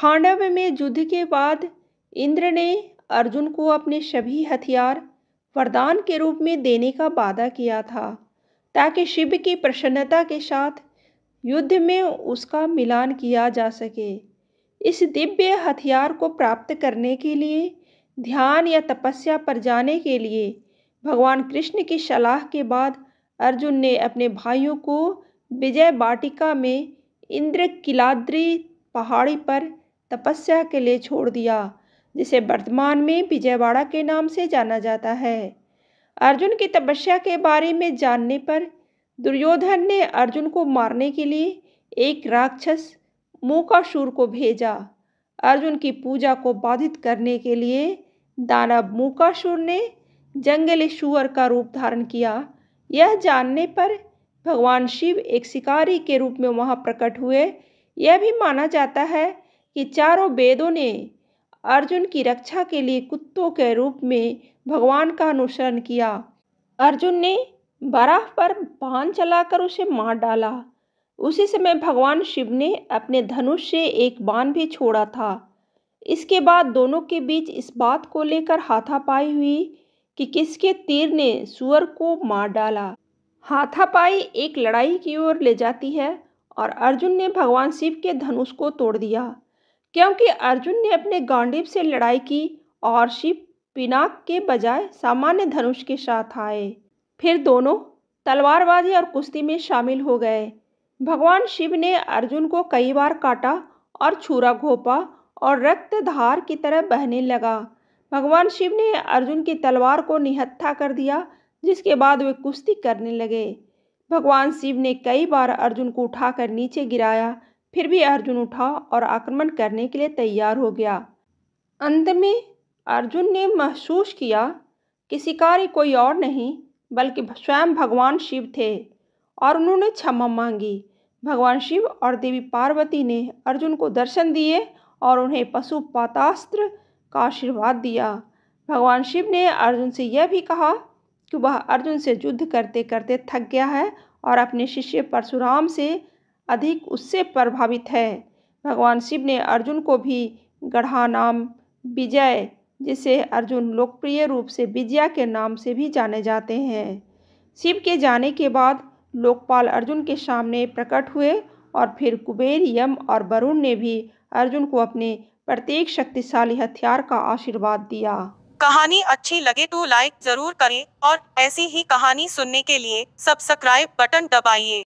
खांडव में युद्ध के बाद इंद्र ने अर्जुन को अपने सभी हथियार वरदान के रूप में देने का वादा किया था ताकि शिव की प्रसन्नता के साथ युद्ध में उसका मिलान किया जा सके इस दिव्य हथियार को प्राप्त करने के लिए ध्यान या तपस्या पर जाने के लिए भगवान कृष्ण की सलाह के बाद अर्जुन ने अपने भाइयों को विजय वाटिका में इंद्र किलाद्री पहाड़ी पर तपस्या के लिए छोड़ दिया जिसे वर्तमान में विजयवाड़ा के नाम से जाना जाता है अर्जुन की तपस्या के बारे में जानने पर दुर्योधन ने अर्जुन को मारने के लिए एक राक्षस मूकाशूर को भेजा अर्जुन की पूजा को बाधित करने के लिए दानव मूकाशूर ने जंगली शूअर का रूप धारण किया यह जानने पर भगवान शिव एक शिकारी के रूप में वहाँ प्रकट हुए यह भी माना जाता है कि चारों वेदों ने अर्जुन की रक्षा के लिए कुत्तों के रूप में भगवान का अनुसरण किया अर्जुन ने बराह पर बांध चलाकर उसे मार डाला उसी समय भगवान शिव ने अपने धनुष से एक बाण भी छोड़ा था इसके बाद दोनों के बीच इस बात को लेकर हाथापाई हुई कि किसके तीर ने सुअर को मार डाला हाथापाई एक लड़ाई की ओर ले जाती है और अर्जुन ने भगवान शिव के धनुष को तोड़ दिया क्योंकि अर्जुन ने अपने गांडीव से लड़ाई की और शिव पिनाक के बजाय सामान्य धनुष के साथ आए फिर दोनों तलवारबाजी और कुश्ती में शामिल हो गए भगवान शिव ने अर्जुन को कई बार काटा और छुरा घोपा और रक्त धार की तरह बहने लगा भगवान शिव ने अर्जुन की तलवार को निहत्था कर दिया जिसके बाद वे कुश्ती करने लगे भगवान शिव ने कई बार अर्जुन को उठाकर नीचे गिराया फिर भी अर्जुन उठा और आक्रमण करने के लिए तैयार हो गया अंत में अर्जुन ने महसूस किया कि शिकारी कोई और नहीं बल्कि स्वयं भगवान शिव थे और उन्होंने क्षमा मांगी भगवान शिव और देवी पार्वती ने अर्जुन को दर्शन दिए और उन्हें पशु पातास्त्र का आशीर्वाद दिया भगवान शिव ने अर्जुन से यह भी कहा कि वह अर्जुन से युद्ध करते करते थक गया है और अपने शिष्य परशुराम से अधिक उससे प्रभावित है भगवान शिव ने अर्जुन को भी गढ़ा नाम विजय जिसे अर्जुन लोकप्रिय रूप से विजया के नाम से भी जाने जाते हैं शिव के जाने के बाद लोकपाल अर्जुन के सामने प्रकट हुए और फिर कुबेर यम और वरुण ने भी अर्जुन को अपने प्रत्येक शक्तिशाली हथियार का आशीर्वाद दिया कहानी अच्छी लगे तो लाइक जरूर करें और ऐसी ही कहानी सुनने के लिए सब्सक्राइब बटन दबाइए